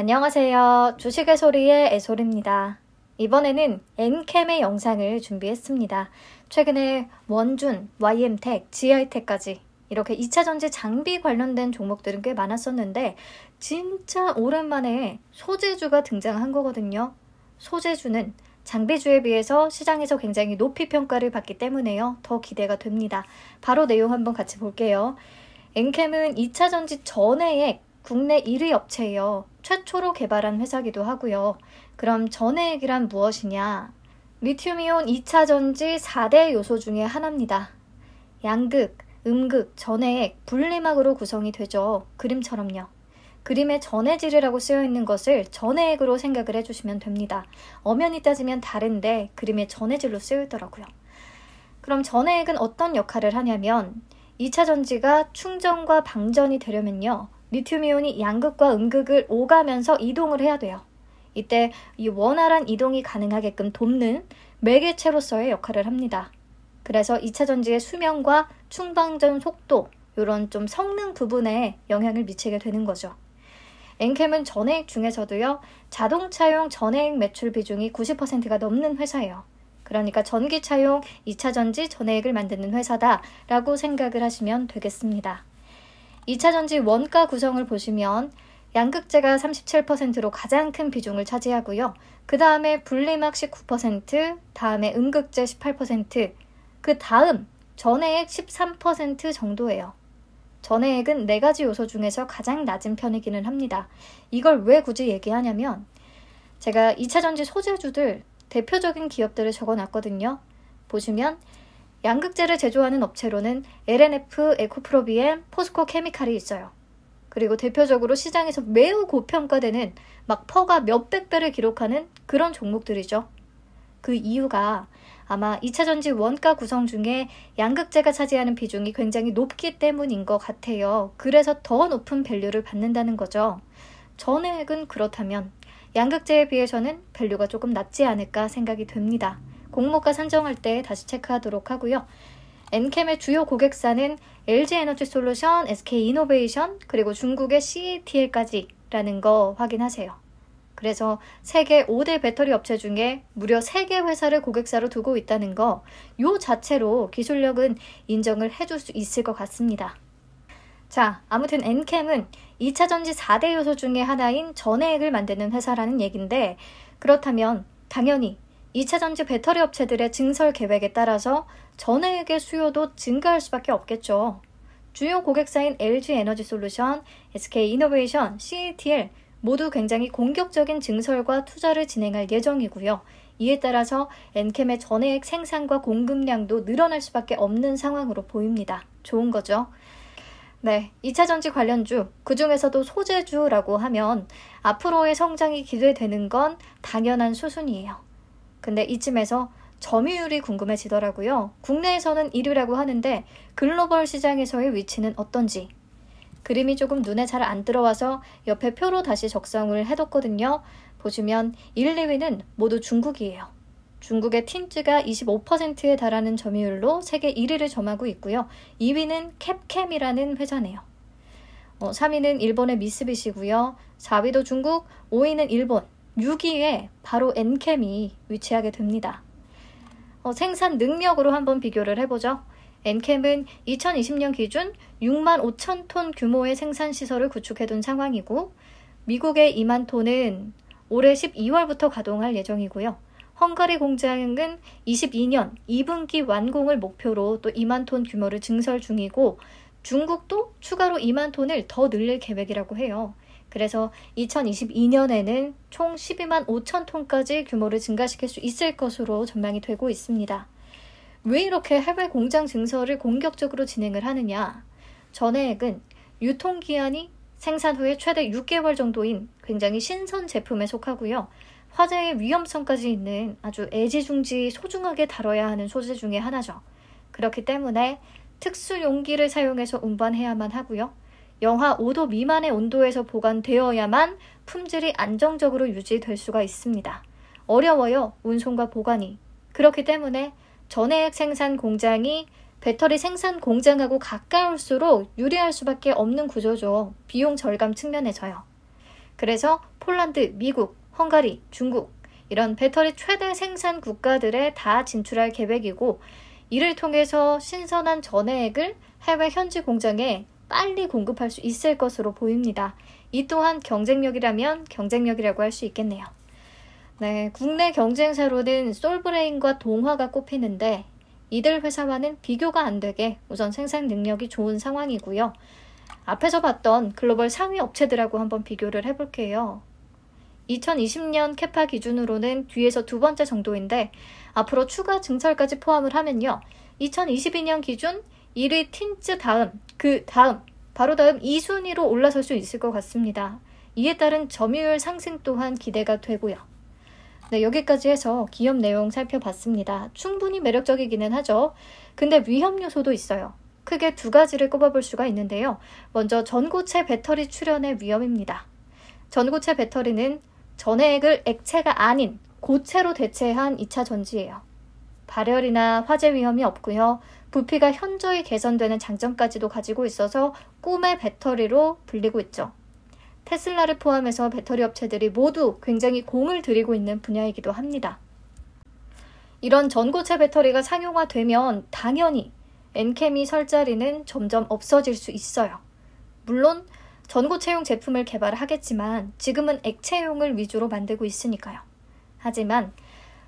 안녕하세요. 주식의 소리의 애솔입니다. 이번에는 엔캠의 영상을 준비했습니다. 최근에 원준, YM텍, GI텍까지 이렇게 2차전지 장비 관련된 종목들은 꽤 많았었는데 진짜 오랜만에 소재주가 등장한 거거든요. 소재주는 장비주에 비해서 시장에서 굉장히 높이 평가를 받기 때문에요. 더 기대가 됩니다. 바로 내용 한번 같이 볼게요. 엔캠은 2차전지 전에 국내 1위 업체이요 최초로 개발한 회사기도 하고요. 그럼 전해액이란 무엇이냐? 리튬이온 2차 전지 4대 요소 중에 하나입니다. 양극, 음극, 전해액, 분리막으로 구성이 되죠. 그림처럼요. 그림에 전해질이라고 쓰여 있는 것을 전해액으로 생각을 해주시면 됩니다. 엄연히 따지면 다른데 그림에 전해질로 쓰여 있더라고요. 그럼 전해액은 어떤 역할을 하냐면 2차 전지가 충전과 방전이 되려면요. 리튬이온이 양극과 음극을 오가면서 이동을 해야 돼요. 이때 이 원활한 이동이 가능하게끔 돕는 매개체로서의 역할을 합니다. 그래서 2차 전지의 수명과 충방전 속도, 이런 좀 성능 부분에 영향을 미치게 되는 거죠. 엔캠은 전해액 중에서도요, 자동차용 전해액 매출 비중이 90%가 넘는 회사예요. 그러니까 전기차용 2차전지 전해액을 만드는 회사다라고 생각을 하시면 되겠습니다. 2차 전지 원가 구성을 보시면 양극재가 37%로 가장 큰 비중을 차지하고요. 그 다음에 분리막 19%, 다음에 음극재 18%, 그 다음 전해액 13% 정도예요. 전해액은 네 가지 요소 중에서 가장 낮은 편이기는 합니다. 이걸 왜 굳이 얘기하냐면 제가 2차 전지 소재주들 대표적인 기업들을 적어 놨거든요. 보시면 양극재를 제조하는 업체로는 LNF, 에코프로비엠, 포스코 케미칼이 있어요. 그리고 대표적으로 시장에서 매우 고평가되는 막 퍼가 몇백 배를 기록하는 그런 종목들이죠. 그 이유가 아마 2차 전지 원가 구성 중에 양극재가 차지하는 비중이 굉장히 높기 때문인 것 같아요. 그래서 더 높은 밸류를 받는다는 거죠. 전액은 그렇다면 양극재에 비해서는 밸류가 조금 낮지 않을까 생각이 됩니다. 공모가 산정할 때 다시 체크하도록 하고요. 엔캠의 주요 고객사는 LG에너지솔루션, SK이노베이션, 그리고 중국의 c e t l 까지라는거 확인하세요. 그래서 세계 5대 배터리 업체 중에 무려 3개 회사를 고객사로 두고 있다는 거, 요 자체로 기술력은 인정을 해줄 수 있을 것 같습니다. 자, 아무튼 엔캠은 2차 전지 4대 요소 중에 하나인 전해액을 만드는 회사라는 얘긴데, 그렇다면 당연히 2차 전지 배터리 업체들의 증설 계획에 따라서 전해액의 수요도 증가할 수밖에 없겠죠. 주요 고객사인 LG 에너지 솔루션, SK 이노베이션, CATL 모두 굉장히 공격적인 증설과 투자를 진행할 예정이고요. 이에 따라서 엔캠의 전해액 생산과 공급량도 늘어날 수밖에 없는 상황으로 보입니다. 좋은 거죠. 네, 2차 전지 관련주, 그 중에서도 소재주라고 하면 앞으로의 성장이 기대되는 건 당연한 수순이에요. 근데 이쯤에서 점유율이 궁금해지더라고요. 국내에서는 1위라고 하는데 글로벌 시장에서의 위치는 어떤지. 그림이 조금 눈에 잘 안 들어와서 옆에 표로 다시 적성을 해뒀거든요. 보시면 1, 2위는 모두 중국이에요. 중국의 틴즈가 25%에 달하는 점유율로 세계 1위를 점하고 있고요. 2위는 캡캠이라는 회사네요. 3위는 어, 일본의 미쓰비시고요. 4위도 중국, 5위는 일본, 6위에 바로 엔캠이 위치하게 됩니다. 어, 생산 능력으로 한번 비교를 해보죠. 엔캠은 2020년 기준 6만 5천 톤 규모의 생산 시설을 구축해둔 상황이고 미국의 2만 톤은 올해 12월부터 가동할 예정이고요. 헝가리 공장은 22년 2분기 완공을 목표로 또 2만 톤 규모를 증설 중이고 중국도 추가로 2만 톤을 더 늘릴 계획이라고 해요. 그래서 2022년에는 총 12만 5천 톤까지 규모를 증가시킬 수 있을 것으로 전망이 되고 있습니다. 왜 이렇게 해외 공장 증설을 공격적으로 진행을 하느냐? 전해액은 유통기한이 생산 후에 최대 6개월 정도인 굉장히 신선 제품에 속하고요. 화재의 위험성까지 있는 아주 애지중지 소중하게 다뤄야 하는 소재 중의 하나죠. 그렇기 때문에 특수 용기를 사용해서 운반해야만 하고요. 영하 5도 미만의 온도에서 보관되어야만 품질이 안정적으로 유지될 수가 있습니다. 어려워요. 운송과 보관이. 그렇기 때문에 전해액 생산 공장이 배터리 생산 공장하고 가까울수록 유리할 수밖에 없는 구조죠. 비용 절감 측면에서요. 그래서 폴란드, 미국, 헝가리, 중국 이런 배터리 최대 생산 국가들에 다 진출할 계획이고 이를 통해서 신선한 전해액을 해외 현지 공장에 빨리 공급할 수 있을 것으로 보입니다. 이 또한 경쟁력이라면 경쟁력이라고 할 수 있겠네요. 네, 국내 경쟁사로는 솔브레인과 동화가 꼽히는데 이들 회사와는 비교가 안 되게 우선 생산 능력이 좋은 상황이고요. 앞에서 봤던 글로벌 상위 업체들하고 한번 비교를 해볼게요. 2020년 캐파 기준으로는 뒤에서 두 번째 정도인데 앞으로 추가 증설까지 포함을 하면요. 2022년 기준 1위 틴츠 다음, 그 다음, 바로 다음 2순위로 올라설 수 있을 것 같습니다. 이에 따른 점유율 상승 또한 기대가 되고요. 네, 여기까지 해서 기업 내용 살펴봤습니다. 충분히 매력적이기는 하죠. 근데 위험 요소도 있어요. 크게 두 가지를 꼽아볼 수가 있는데요. 먼저 전고체 배터리 출현의 위험입니다. 전고체 배터리는 전해액을 액체가 아닌 고체로 대체한 2차 전지예요. 발열이나 화재 위험이 없고요. 부피가 현저히 개선되는 장점까지도 가지고 있어서 꿈의 배터리로 불리고 있죠. 테슬라를 포함해서 배터리 업체들이 모두 굉장히 공을 들이고 있는 분야이기도 합니다. 이런 전고체 배터리가 상용화되면 당연히 엔캠이 설 자리는 점점 없어질 수 있어요. 물론 전고체용 제품을 개발하겠지만 지금은 액체용을 위주로 만들고 있으니까요. 하지만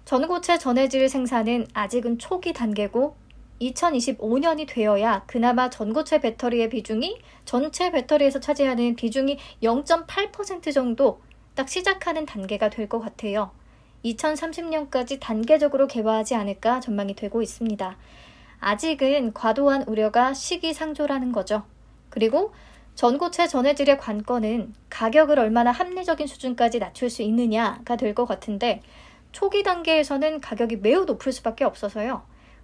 전고체 전해질 생산은 아직은 초기 단계고 2025년이 되어야 그나마 전고체 배터리의 비중이 전체 배터리에서 차지하는 비중이 0.8% 정도 딱 시작하는 단계가 될 것 같아요. 2030년까지 단계적으로 개화하지 않을까 전망이 되고 있습니다. 아직은 과도한 우려가 시기상조라는 거죠. 그리고 전고체 전해질의 관건은 가격을 얼마나 합리적인 수준까지 낮출 수 있느냐가 될 것 같은데 초기 단계에서는 가격이 매우 높을 수밖에 없어서요.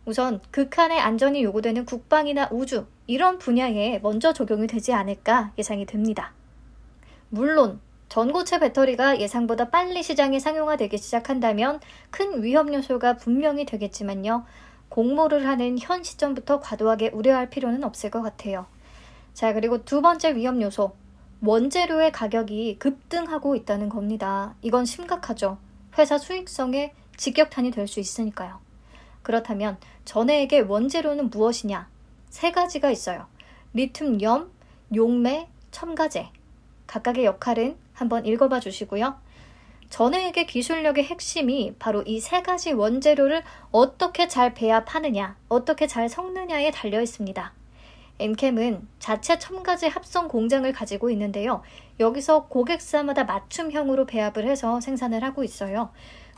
우선 극한의 그 안전이 요구되는 국방이나 우주 이런 분야에 먼저 적용이 되지 않을까 예상이 됩니다. 물론 전고체 배터리가 예상보다 빨리 시장에 상용화되기 시작한다면 큰 위험 요소가 분명히 되겠지만요. 공모를 하는 현 시점부터 과도하게 우려할 필요는 없을 것 같아요. 자, 그리고 두 번째 위험 요소. 원재료의 가격이 급등하고 있다는 겁니다. 이건 심각하죠. 회사 수익성에 직격탄이 될 수 있으니까요. 그렇다면 전해에게 원재료는 무엇이냐? 세 가지가 있어요. 리튬, 염, 용매, 첨가제. 각각의 역할은 한번 읽어봐 주시고요. 전해에게 기술력의 핵심이 바로 이 세 가지 원재료를 어떻게 잘 배합하느냐, 어떻게 잘 섞느냐에 달려 있습니다. 엔캠은 자체 첨가제 합성 공장을 가지고 있는데요. 여기서 고객사마다 맞춤형으로 배합을 해서 생산을 하고 있어요.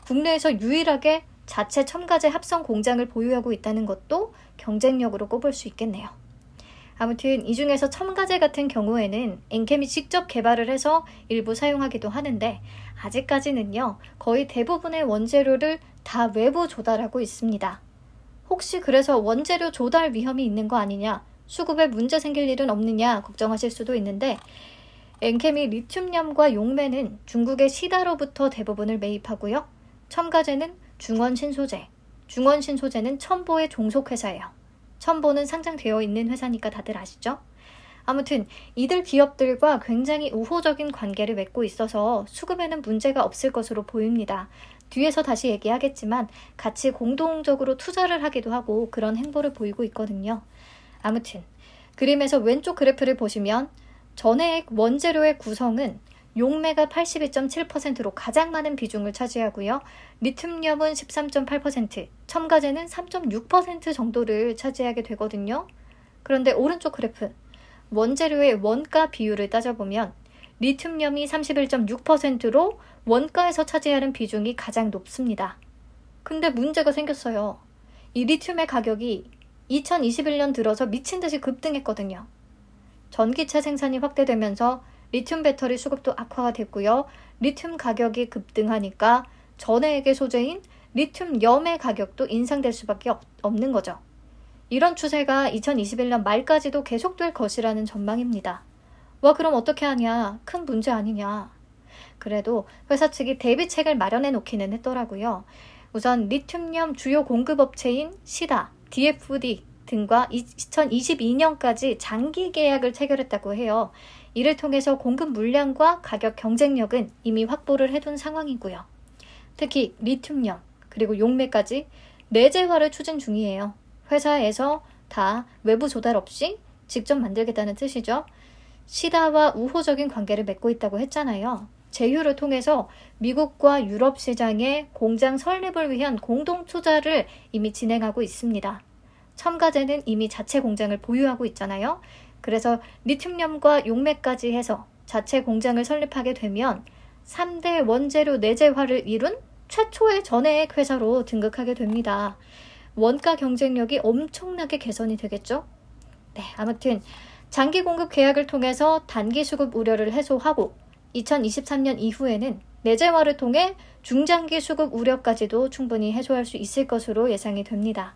국내에서 유일하게 자체 첨가제 합성 공장을 보유하고 있다는 것도 경쟁력으로 꼽을 수 있겠네요. 아무튼 이 중에서 첨가제 같은 경우에는 엔캠이 직접 개발을 해서 일부 사용하기도 하는데 아직까지는요 거의 대부분의 원재료를 다 외부 조달하고 있습니다. 혹시 그래서 원재료 조달 위험이 있는 거 아니냐 수급에 문제 생길 일은 없느냐 걱정하실 수도 있는데 엔캠이 리튬염과 용매는 중국의 시다로부터 대부분을 매입하고요 첨가제는 중원신소재. 중원신소재는 첨보의 종속회사예요. 첨보는 상장되어 있는 회사니까 다들 아시죠? 아무튼 이들 기업들과 굉장히 우호적인 관계를 맺고 있어서 수급에는 문제가 없을 것으로 보입니다. 뒤에서 다시 얘기하겠지만 같이 공동적으로 투자를 하기도 하고 그런 행보를 보이고 있거든요. 아무튼 그림에서 왼쪽 그래프를 보시면 전해액 원재료의 구성은 용매가 82.7%로 가장 많은 비중을 차지하고요. 리튬염은 13.8%, 첨가제는 3.6% 정도를 차지하게 되거든요. 그런데 오른쪽 그래프, 원재료의 원가 비율을 따져보면 리튬염이 31.6%로 원가에서 차지하는 비중이 가장 높습니다. 근데 문제가 생겼어요. 이 리튬의 가격이 2021년 들어서 미친 듯이 급등했거든요. 전기차 생산이 확대되면서 리튬 배터리 수급도 악화가 됐고요. 리튬 가격이 급등하니까 전해액의 소재인 리튬 염의 가격도 인상될 수밖에 없는 거죠. 이런 추세가 2021년 말까지도 계속될 것이라는 전망입니다. 와, 그럼 어떻게 하냐? 큰 문제 아니냐? 그래도 회사 측이 대비책을 마련해 놓기는 했더라고요. 우선 리튬염 주요 공급업체인 시다, DFD 등과 2022년까지 장기 계약을 체결했다고 해요. 이를 통해서 공급 물량과 가격 경쟁력은 이미 확보를 해둔 상황이고요. 특히 리튬염 그리고 용매까지 내재화를 추진 중이에요. 회사에서 다 외부 조달 없이 직접 만들겠다는 뜻이죠. 시다와 우호적인 관계를 맺고 있다고 했잖아요. 제휴를 통해서 미국과 유럽 시장의 공장 설립을 위한 공동 투자를 이미 진행하고 있습니다. 첨가제는 이미 자체 공장을 보유하고 있잖아요. 그래서 리튬염과 용매까지 해서 자체 공장을 설립하게 되면 3대 원재료 내재화를 이룬 최초의 전해액 회사로 등극하게 됩니다. 원가 경쟁력이 엄청나게 개선이 되겠죠? 네, 아무튼 장기 공급 계약을 통해서 단기 수급 우려를 해소하고 2023년 이후에는 내재화를 통해 중장기 수급 우려까지도 충분히 해소할 수 있을 것으로 예상이 됩니다.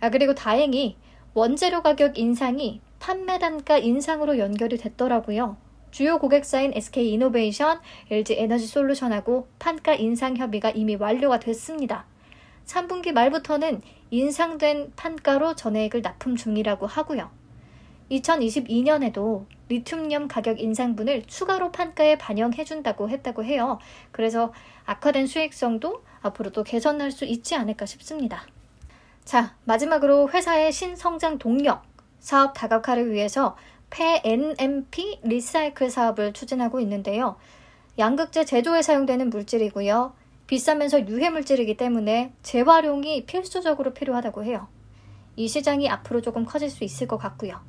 아, 그리고 다행히 원재료 가격 인상이 판매 단가 인상으로 연결이 됐더라고요. 주요 고객사인 SK 이노베이션, LG 에너지 솔루션하고 판가 인상 협의가 이미 완료가 됐습니다. 3분기 말부터는 인상된 판가로 전액을 납품 중이라고 하고요. 2022년에도 리튬염 가격 인상분을 추가로 판가에 반영해준다고 했다고 해요. 그래서 악화된 수익성도 앞으로도 개선할 수 있지 않을까 싶습니다. 자, 마지막으로 회사의 신성장 동력, 사업 다각화를 위해서 폐NMP 리사이클 사업을 추진하고 있는데요. 양극재 제조에 사용되는 물질이고요. 비싸면서 유해 물질이기 때문에 재활용이 필수적으로 필요하다고 해요. 이 시장이 앞으로 조금 커질 수 있을 것 같고요.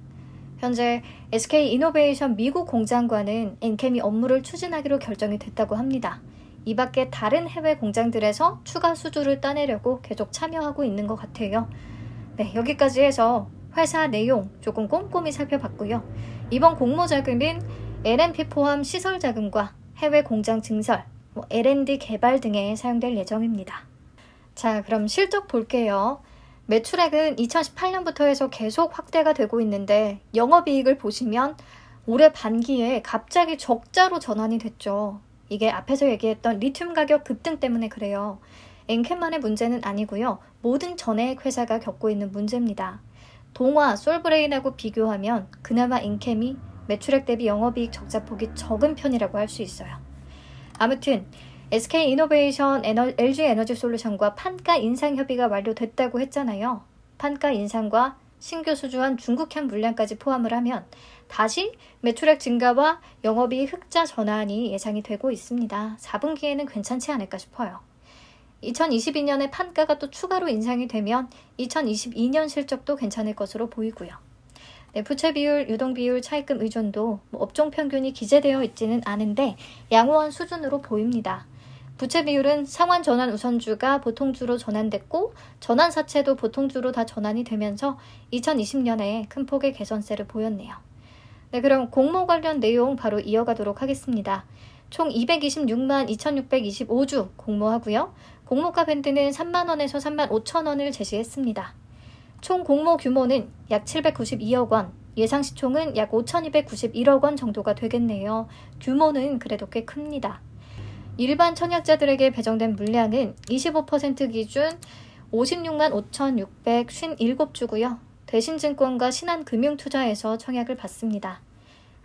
현재 SK 이노베이션 미국 공장과는 엔캠이 업무를 추진하기로 결정이 됐다고 합니다. 이 밖에 다른 해외 공장들에서 추가 수주를 따내려고 계속 참여하고 있는 것 같아요. 네, 여기까지 해서 회사 내용 조금 꼼꼼히 살펴봤고요. 이번 공모 자금은 LNP 포함 시설 자금과 해외 공장 증설, 뭐 R&D 개발 등에 사용될 예정입니다. 자, 그럼 실적 볼게요. 매출액은 2018년부터 해서 계속 확대가 되고 있는데 영업이익을 보시면 올해 반기에 갑자기 적자로 전환이 됐죠. 이게 앞에서 얘기했던 리튬 가격 급등 때문에 그래요. 엔캔만의 문제는 아니고요. 모든 전해액 회사가 겪고 있는 문제입니다. 동화 솔브레인하고 비교하면 그나마 인캠이 매출액 대비 영업이익 적자폭이 적은 편이라고 할 수 있어요. 아무튼 SK 이노베이션 에너, LG 에너지 솔루션과 판가 인상 협의가 완료됐다고 했잖아요. 판가 인상과 신규 수주한 중국향 물량까지 포함을 하면 다시 매출액 증가와 영업이익 흑자 전환이 예상이 되고 있습니다. 4분기에는 괜찮지 않을까 싶어요. 2022년에 판가가 또 추가로 인상이 되면 2022년 실적도 괜찮을 것으로 보이고요. 네, 부채 비율, 유동 비율, 차입금 의존도 뭐 업종 평균이 기재되어 있지는 않은데 양호한 수준으로 보입니다. 부채 비율은 상환 전환 우선주가 보통주로 전환됐고 전환 사채도 보통주로 다 전환이 되면서 2020년에 큰 폭의 개선세를 보였네요. 네, 그럼 공모 관련 내용 바로 이어가도록 하겠습니다. 총 226만 2625주 공모하고요. 공모가 밴드는 3만원에서 3만 5천원을 제시했습니다. 총 공모 규모는 약 792억 원, 예상 시총은 약 5,291억 원 정도가 되겠네요. 규모는 그래도 꽤 큽니다. 일반 청약자들에게 배정된 물량은 25% 기준 56만 5,657주고요. 대신증권과 신한금융투자에서 청약을 받습니다.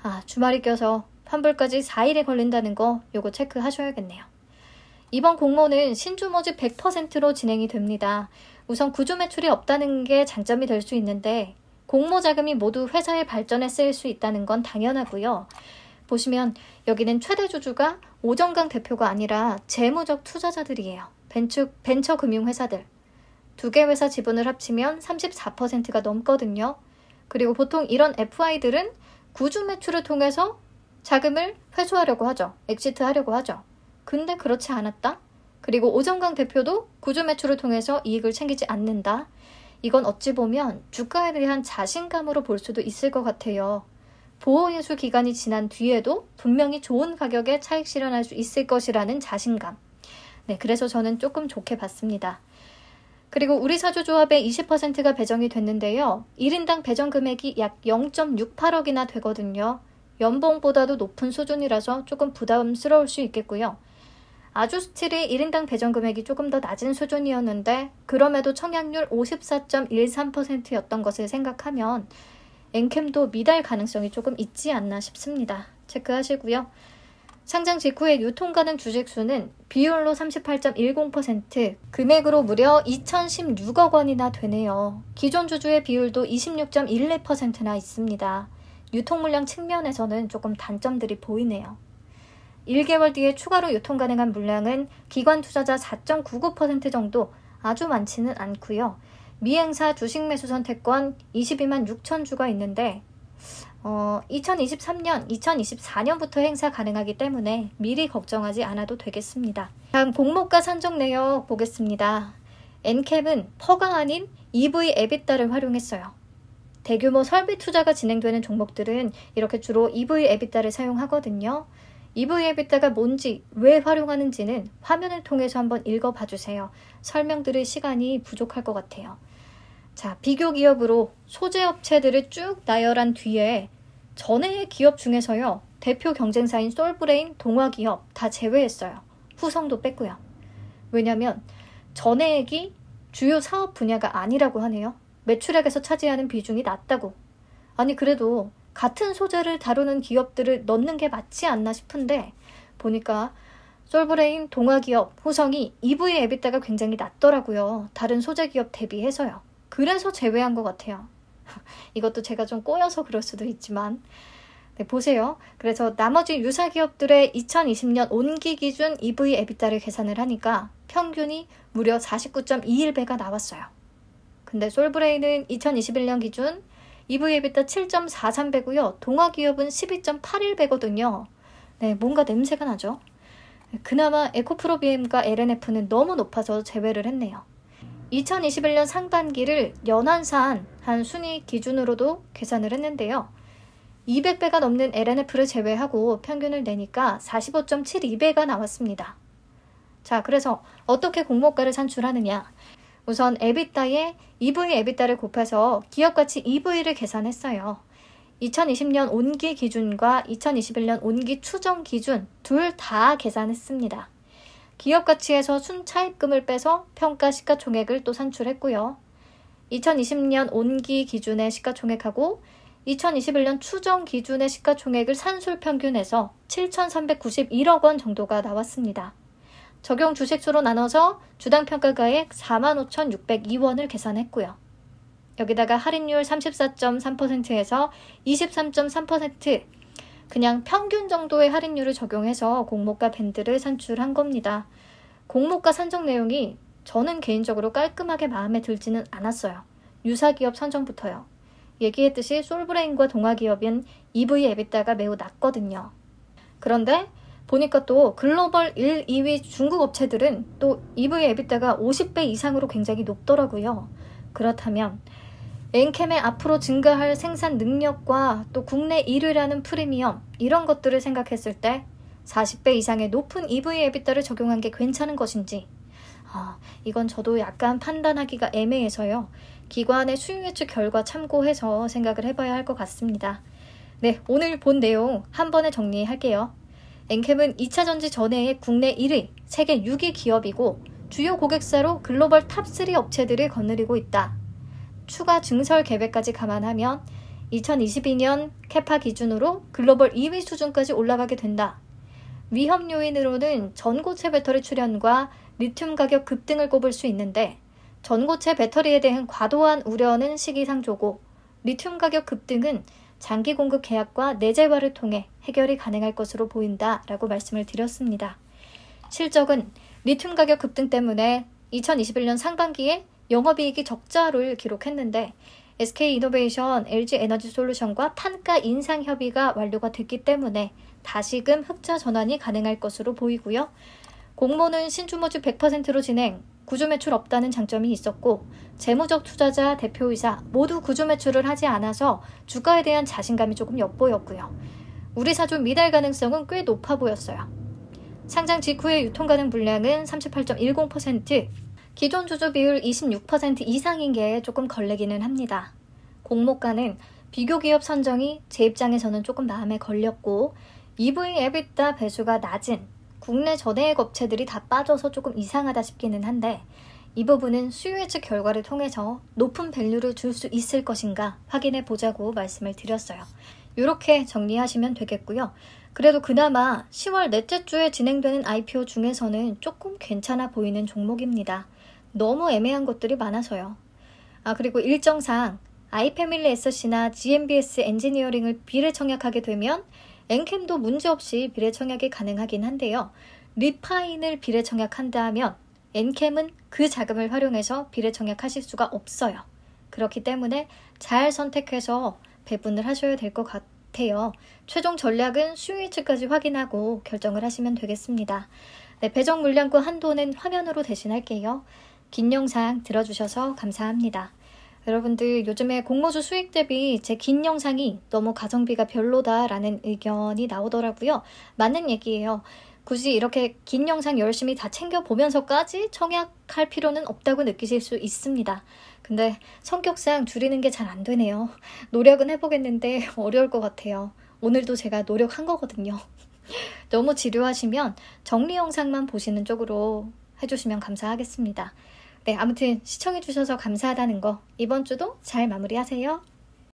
아, 주말이 껴서 환불까지 4일에 걸린다는 거 요거 체크하셔야겠네요. 이번 공모는 신주 모집 100%로 진행이 됩니다. 우선 구조 매출이 없다는 게 장점이 될 수 있는데 공모 자금이 모두 회사의 발전에 쓰일 수 있다는 건 당연하고요. 보시면 여기는 최대 주주가 오정강 대표가 아니라 재무적 투자자들이에요. 벤처, 벤처 금융회사들. 두 개 회사 지분을 합치면 34%가 넘거든요. 그리고 보통 이런 FI들은 구주 매출을 통해서 자금을 회수하려고 하죠. 엑시트 하려고 하죠. 근데 그렇지 않았다. 그리고 오정강 대표도 구조 매출을 통해서 이익을 챙기지 않는다. 이건 어찌 보면 주가에 대한 자신감으로 볼 수도 있을 것 같아요. 보호예수 기간이 지난 뒤에도 분명히 좋은 가격에 차익 실현할 수 있을 것이라는 자신감. 네, 그래서 저는 조금 좋게 봤습니다. 그리고 우리 사주조합의 20%가 배정이 됐는데요. 1인당 배정 금액이 약 0.68억이나 되거든요. 연봉보다도 높은 수준이라서 조금 부담스러울 수 있겠고요. 아주스틸이 1인당 배정 금액이 조금 더 낮은 수준이었는데 그럼에도 청약률 54.13%였던 것을 생각하면 엔캠도 미달 가능성이 조금 있지 않나 싶습니다. 체크하시고요. 상장 직후에 유통 가능 주식 수는 비율로 38.10%, 금액으로 무려 2016억 원이나 되네요. 기존 주주의 비율도 26.11%나 있습니다. 유통 물량 측면에서는 조금 단점들이 보이네요. 1개월 뒤에 추가로 유통 가능한 물량은 기관 투자자 4.99% 정도 아주 많지는 않고요. 미행사 주식 매수 선택권 22만 6천 주가 있는데 어, 2023년, 2024년부터 행사 가능하기 때문에 미리 걱정하지 않아도 되겠습니다. 다음 공모가 산정 내역 보겠습니다. 엔캡은 퍼가 아닌 EV 에비다를 활용했어요. 대규모 설비 투자가 진행되는 종목들은 이렇게 주로 EV 에비다를 사용하거든요. EVA비타가 뭔지, 왜 활용하는지는 화면을 통해서 한번 읽어봐 주세요. 설명 드릴 시간이 부족할 것 같아요. 자, 비교 기업으로 소재 업체들을 쭉 나열한 뒤에 전해의 기업 중에서요. 대표 경쟁사인 솔브레인, 동화기업 다 제외했어요. 후성도 뺐고요. 왜냐면 전해액이 주요 사업 분야가 아니라고 하네요. 매출액에서 차지하는 비중이 낮다고. 아니 그래도 같은 소재를 다루는 기업들을 넣는 게 맞지 않나 싶은데 보니까 솔브레인 동화기업 호성이 EV 의 에비타가 굉장히 낮더라고요. 다른 소재 기업 대비해서요. 그래서 제외한 것 같아요. 이것도 제가 좀 꼬여서 그럴 수도 있지만 네, 보세요. 그래서 나머지 유사 기업들의 2020년 온기 기준 EV 에비타를 계산을 하니까 평균이 무려 49.21배가 나왔어요. 근데 솔브레인은 2021년 기준 EV에 비타 7.43배고요. 동화기업은 12.81배거든요. 네, 뭔가 냄새가 나죠. 그나마 에코프로 BM과 LNF는 너무 높아서 제외를 했네요. 2021년 상반기를 연한산 한 순위 기준으로도 계산을 했는데요. 200배가 넘는 LNF를 제외하고 평균을 내니까 45.72배가 나왔습니다. 자, 그래서 어떻게 공모가를 산출하느냐? 우선 에비타에 EV 에비타를 곱해서 기업 가치 EV를 계산했어요. 2020년 온기 기준과 2021년 온기 추정 기준 둘 다 계산했습니다. 기업 가치에서 순차입금을 빼서 평가 시가총액을 또 산출했고요. 2020년 온기 기준의 시가총액하고 2021년 추정 기준의 시가총액을 산술 평균해서 7,391억 원 정도가 나왔습니다. 적용 주식수로 나눠서 주당 평가가액 45,602원을 계산했고요. 여기다가 할인율 34.3%에서 23.3% 그냥 평균 정도의 할인율을 적용해서 공모가 밴드를 산출한 겁니다. 공모가 산정 내용이 저는 개인적으로 깔끔하게 마음에 들지는 않았어요. 유사기업 선정부터요. 얘기했듯이 솔브레인과 동화기업인 EV 에비따가 매우 낮거든요. 그런데 보니까 또 글로벌 1, 2위 중국 업체들은 또 EV 에비타가 50배 이상으로 굉장히 높더라고요. 그렇다면 엔캠의 앞으로 증가할 생산 능력과 또 국내 1위라는 프리미엄 이런 것들을 생각했을 때 40배 이상의 높은 EV 에비타를 적용한 게 괜찮은 것인지 아, 이건 저도 약간 판단하기가 애매해서요. 기관의 수요 예측 결과 참고해서 생각을 해봐야 할 것 같습니다. 네, 오늘 본 내용 한 번에 정리할게요. 엔캠은 2차 전지 전해의 국내 1위, 세계 6위 기업이고 주요 고객사로 글로벌 탑 3 업체들을 거느리고 있다. 추가 증설 계획까지 감안하면 2022년 캐파 기준으로 글로벌 2위 수준까지 올라가게 된다. 위험 요인으로는 전고체 배터리 출현과 리튬 가격 급등을 꼽을 수 있는데 전고체 배터리에 대한 과도한 우려는 시기상조고 리튬 가격 급등은 장기 공급 계약과 내재화를 통해 해결이 가능할 것으로 보인다 라고 말씀을 드렸습니다. 실적은 리튬 가격 급등 때문에 2021년 상반기에 영업이익이 적자를 기록했는데 SK 이노베이션, LG 에너지 솔루션과 판가 인상 협의가 완료가 됐기 때문에 다시금 흑자 전환이 가능할 것으로 보이고요. 공모는 신주모주 100%로 진행, 구조 매출 없다는 장점이 있었고 재무적 투자자, 대표이사 모두 구조 매출을 하지 않아서 주가에 대한 자신감이 조금 엿보였고요. 우리 사조 미달 가능성은 꽤 높아 보였어요. 상장 직후의 유통 가능 물량은 38.10%, 기존 주주 비율 26% 이상인 게 조금 걸리기는 합니다. 공모가는 비교 기업 선정이 제 입장에서는 조금 마음에 걸렸고 EV 에비타 배수가 낮은 국내 전해액 업체들이 다 빠져서 조금 이상하다 싶기는 한데 이 부분은 수요 예측 결과를 통해서 높은 밸류를 줄 수 있을 것인가 확인해 보자고 말씀을 드렸어요. 이렇게 정리하시면 되겠고요. 그래도 그나마 10월 넷째 주에 진행되는 IPO 중에서는 조금 괜찮아 보이는 종목입니다. 너무 애매한 것들이 많아서요. 아, 그리고 일정상 아이패밀리 SC나 GMBS 엔지니어링을 비례 청약하게 되면 엔캠도 문제없이 비례 청약이 가능하긴 한데요. 리파인을 비례 청약한다 하면 엔캠은 그 자금을 활용해서 비례 청약하실 수가 없어요. 그렇기 때문에 잘 선택해서 배분을 하셔야 될 것 같아요. 최종 전략은 수익일치까지 확인하고 결정을 하시면 되겠습니다. 네, 배정 물량권 한도는 화면으로 대신할게요. 긴 영상 들어주셔서 감사합니다. 여러분들 요즘에 공모주 수익 대비 제 긴 영상이 너무 가성비가 별로다라는 의견이 나오더라고요. 맞는 얘기예요. 굳이 이렇게 긴 영상 열심히 다 챙겨보면서까지 청약할 필요는 없다고 느끼실 수 있습니다. 근데 성격상 줄이는 게 잘 안 되네요. 노력은 해보겠는데 어려울 것 같아요. 오늘도 제가 노력한 거거든요. 너무 지루하시면 정리 영상만 보시는 쪽으로 해주시면 감사하겠습니다. 네, 아무튼 시청해주셔서 감사하다는 거 이번 주도 잘 마무리하세요.